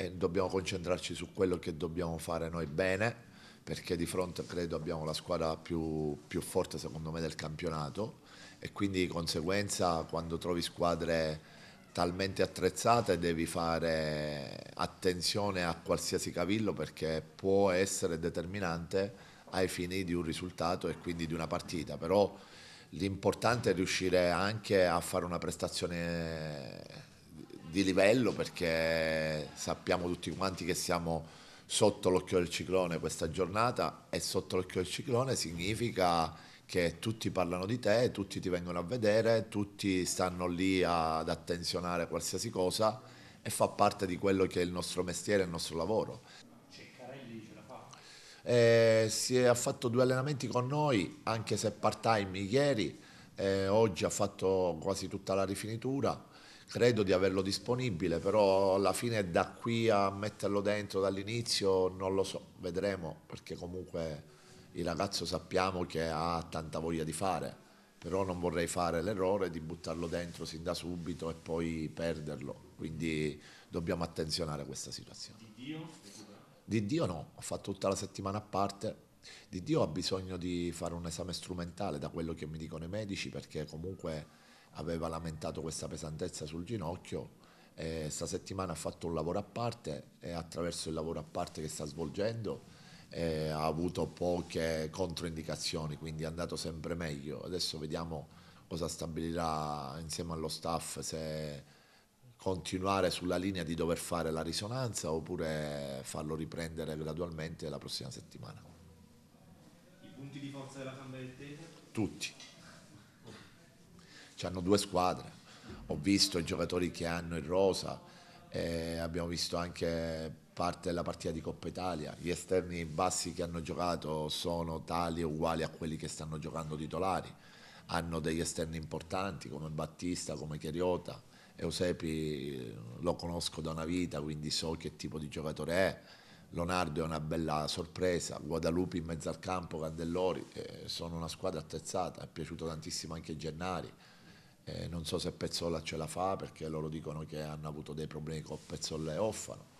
e dobbiamo concentrarci su quello che dobbiamo fare noi bene perché di fronte credo abbiamo la squadra più, più forte secondo me del campionato e quindi di conseguenza quando trovi squadre talmente attrezzate devi fare attenzione a qualsiasi cavillo perché può essere determinante ai fini di un risultato e quindi di una partita, però l'importante è riuscire anche a fare una prestazione di livello perché sappiamo tutti quanti che siamo sotto l'occhio del ciclone questa giornata e sotto l'occhio del ciclone significa che tutti parlano di te, tutti ti vengono a vedere, tutti stanno lì ad attenzionare qualsiasi cosa e fa parte di quello che è il nostro mestiere, il nostro lavoro. Ceccarelli ce la fa? Eh, si è, fatto due allenamenti con noi, anche se part-time ieri, eh, oggi ha fatto quasi tutta la rifinitura, credo di averlo disponibile, però alla fine da qui a metterlo dentro dall'inizio non lo so, vedremo perché comunque il ragazzo sappiamo che ha tanta voglia di fare, però non vorrei fare l'errore di buttarlo dentro sin da subito e poi perderlo, quindi dobbiamo attenzionare questa situazione. Di Dio? Di Dio no, ho fatto tutta la settimana a parte di Dio ha bisogno di fare un esame strumentale da quello che mi dicono i medici perché comunque aveva lamentato questa pesantezza sul ginocchio e sta settimana ha fatto un lavoro a parte e attraverso il lavoro a parte che sta svolgendo ha avuto poche controindicazioni quindi è andato sempre meglio adesso vediamo cosa stabilirà insieme allo staff se continuare sulla linea di dover fare la risonanza oppure farlo riprendere gradualmente la prossima settimana. Punti di forza della Samba del Tevere? Tutti. Ci hanno due squadre. Ho visto i giocatori che hanno in rosa, abbiamo visto anche parte della partita di Coppa Italia. Gli esterni bassi che hanno giocato sono tali e uguali a quelli che stanno giocando titolari. Hanno degli esterni importanti come Battista, come Cheriota. Eusepi eh, lo conosco da una vita, quindi so che tipo di giocatore è Leonardo è una bella sorpresa, Guadalupe in mezzo al campo, Candellori, eh, sono una squadra attrezzata, è piaciuto tantissimo anche Gennari, eh, non so se Pezzolla ce la fa perché loro dicono che hanno avuto dei problemi con Pezzolla e Offano.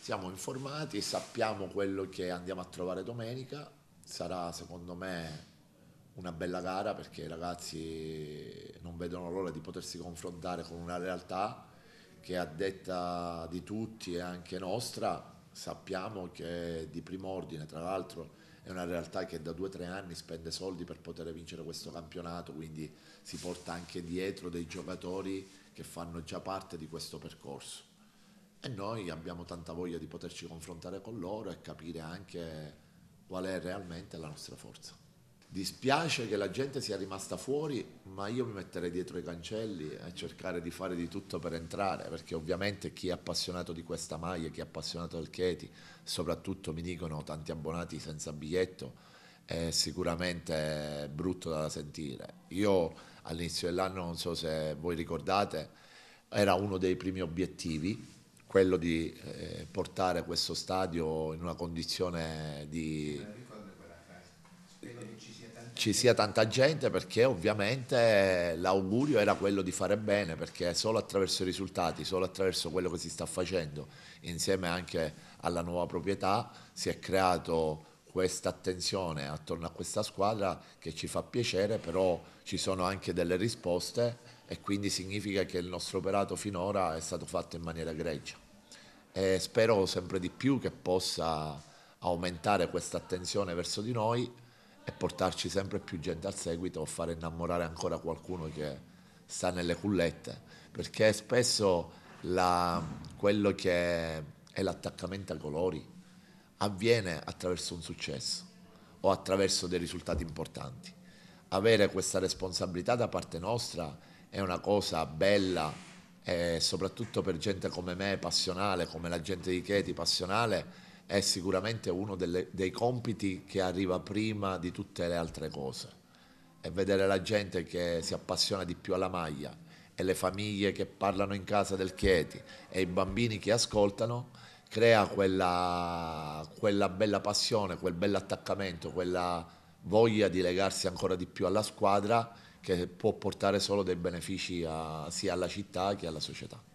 Siamo informati, sappiamo quello che andiamo a trovare domenica, sarà secondo me una bella gara perché i ragazzi non vedono l'ora di potersi confrontare con una realtà che a detta di tutti e anche nostra sappiamo che è di primo ordine, tra l'altro è una realtà che da due o tre anni spende soldi per poter vincere questo campionato, quindi si porta anche dietro dei giocatori che fanno già parte di questo percorso. E noi abbiamo tanta voglia di poterci confrontare con loro e capire anche qual è realmente la nostra forza. Dispiace che la gente sia rimasta fuori, ma io mi metterei dietro i cancelli a cercare di fare di tutto per entrare, perché ovviamente chi è appassionato di questa maglia, chi è appassionato del Cheti, soprattutto mi dicono tanti abbonati senza biglietto, è sicuramente brutto da sentire. Io all'inizio dell'anno, non so se voi ricordate, era uno dei primi obiettivi quello di eh, portare questo stadio in una condizione di ci sia tanta gente perché ovviamente l'augurio era quello di fare bene, perché solo attraverso i risultati, solo attraverso quello che si sta facendo, insieme anche alla nuova proprietà, si è creato questa attenzione attorno a questa squadra che ci fa piacere, però ci sono anche delle risposte e quindi significa che il nostro operato finora è stato fatto in maniera egregia. E spero sempre di più che possa aumentare questa attenzione verso di noi e portarci sempre più gente al seguito o far innamorare ancora qualcuno che sta nelle cullette, perché spesso la, quello che è l'attaccamento a colori avviene attraverso un successo o attraverso dei risultati importanti. Avere questa responsabilità da parte nostra è una cosa bella e eh, soprattutto per gente come me, passionale, come la gente di Cheti, passionale, è sicuramente uno delle, dei compiti che arriva prima di tutte le altre cose. È vedere la gente che si appassiona di più alla maglia e le famiglie che parlano in casa del Chieti e i bambini che ascoltano crea quella, quella bella passione, quel bell'attaccamento, quella voglia di legarsi ancora di più alla squadra che può portare solo dei benefici a, sia alla città che alla società.